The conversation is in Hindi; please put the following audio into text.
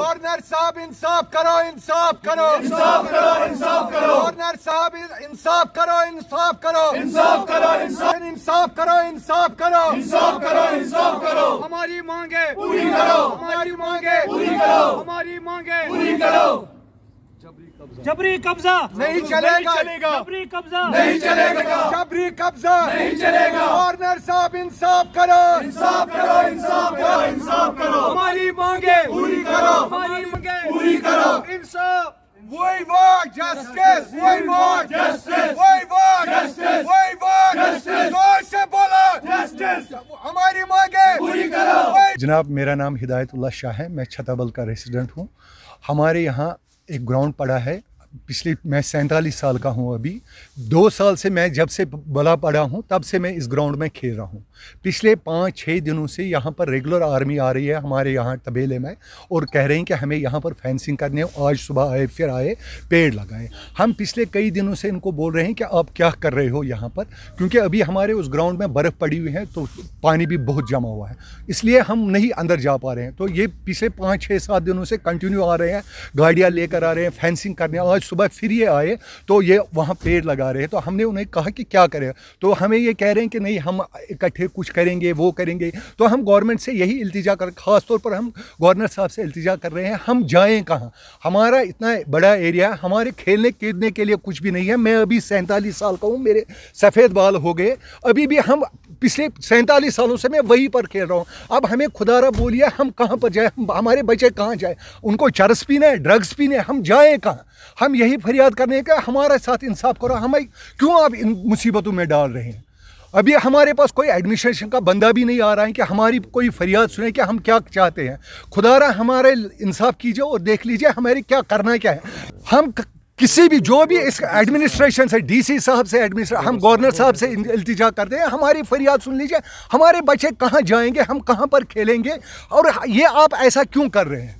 गवर्नर साहब इंसाफ करो इंसाफ करो इंसाफ करो इंसाफ करो गवर्नर साहब इंसाफ करो इंसाफ करो इंसाफ करो इंसाफ इंसाफ करो इंसाफ करो इंसाफ करो इंसाफ करो हमारी मांगे पूरी करो हमारी मांगे पूरी करो हमारी मांगे पूरी करो जबरी कब्जा नहीं चलेगा जबरी कब्जा नहीं चलेगा जबरी कब्जा नहीं चलेगा गवर्नर साहब इंसाफ करो इंसाफ करो इंसाफ करो इंसाफ करो हमारी मांगे पूरी पूरी करो इंसाफ जोर से बोलो! हमारी मांगे पूरी करो! जनाब मेरा नाम हिदायतुल्ला शाह है मैं छताबल का रेसिडेंट हूँ हमारे यहाँ एक ग्राउंड पड़ा है पिछले मैं सैंतालीस साल का हूँ अभी दो साल से मैं जब से बला पड़ा हूँ तब से मैं इस ग्राउंड में खेल रहा हूँ पिछले पाँच छः दिनों से यहाँ पर रेगुलर आर्मी आ रही है हमारे यहाँ तबेले में और कह रहे हैं कि हमें यहाँ पर फेंसिंग करने आज सुबह आए फिर आए पेड़ लगाए हम पिछले कई दिनों से इनको बोल रहे हैं कि आप क्या कर रहे हो यहाँ पर क्योंकि अभी हमारे उस ग्राउंड में बर्फ़ पड़ी हुई है तो पानी भी बहुत जमा हुआ है इसलिए हम नहीं अंदर जा पा रहे हैं तो ये पिछले पाँच छः सात दिनों से कंटिन्यू आ रहे हैं गाड़ियाँ लेकर आ रहे हैं फेंसिंग करने आज आज सुबह फिर ये आए तो ये वहाँ पेड़ लगा रहे तो हमने उन्हें कहा कि क्या करें तो हमें ये कह रहे हैं कि नहीं हम इकट्ठे कुछ करेंगे वो करेंगे तो हम गवर्नमेंट से यही इल्तिजा कर ख़ासतौर पर हम गवर्नर साहब से इल्तिजा कर रहे हैं हम जाएँ कहाँ हमारा इतना बड़ा एरिया है हमारे खेलने कूदने के लिए कुछ भी नहीं है मैं अभी सैंतालीस साल का हूँ मेरे सफ़ेद बाल हो गए अभी भी हम पिछले सैंतालीस सालों से मैं वहीं पर खेल रहा हूँ अब हमें खुदारा बोलिए हम कहाँ पर जाए हमारे बच्चे कहाँ जाए उनको चरस पीने है ड्रग्स पीने हम जाएँ कहाँ हम हम यही फरियाद करने का हमारे साथ इंसाफ करो हमें क्यों आप इन मुसीबतों में डाल रहे हैं अभी हमारे पास कोई एडमिनिस्ट्रेशन का बंदा भी नहीं आ रहा है कि हमारी कोई फरियाद सुने कि हम क्या चाहते हैं खुदारा हमारे इंसाफ कीजिए और देख लीजिए हमारी क्या करना क्या है हम किसी भी जो भी इस एडमिनिस्ट्रेशन से डीसी साहब से एडमिनिस्ट्रेशन हम गवर्नर साहब से इल्तिजा करते हैं हमारी फरियाद सुन लीजिए हमारे बच्चे कहाँ जाएंगे हम कहाँ पर खेलेंगे और ये आप ऐसा क्यों कर रहे हैं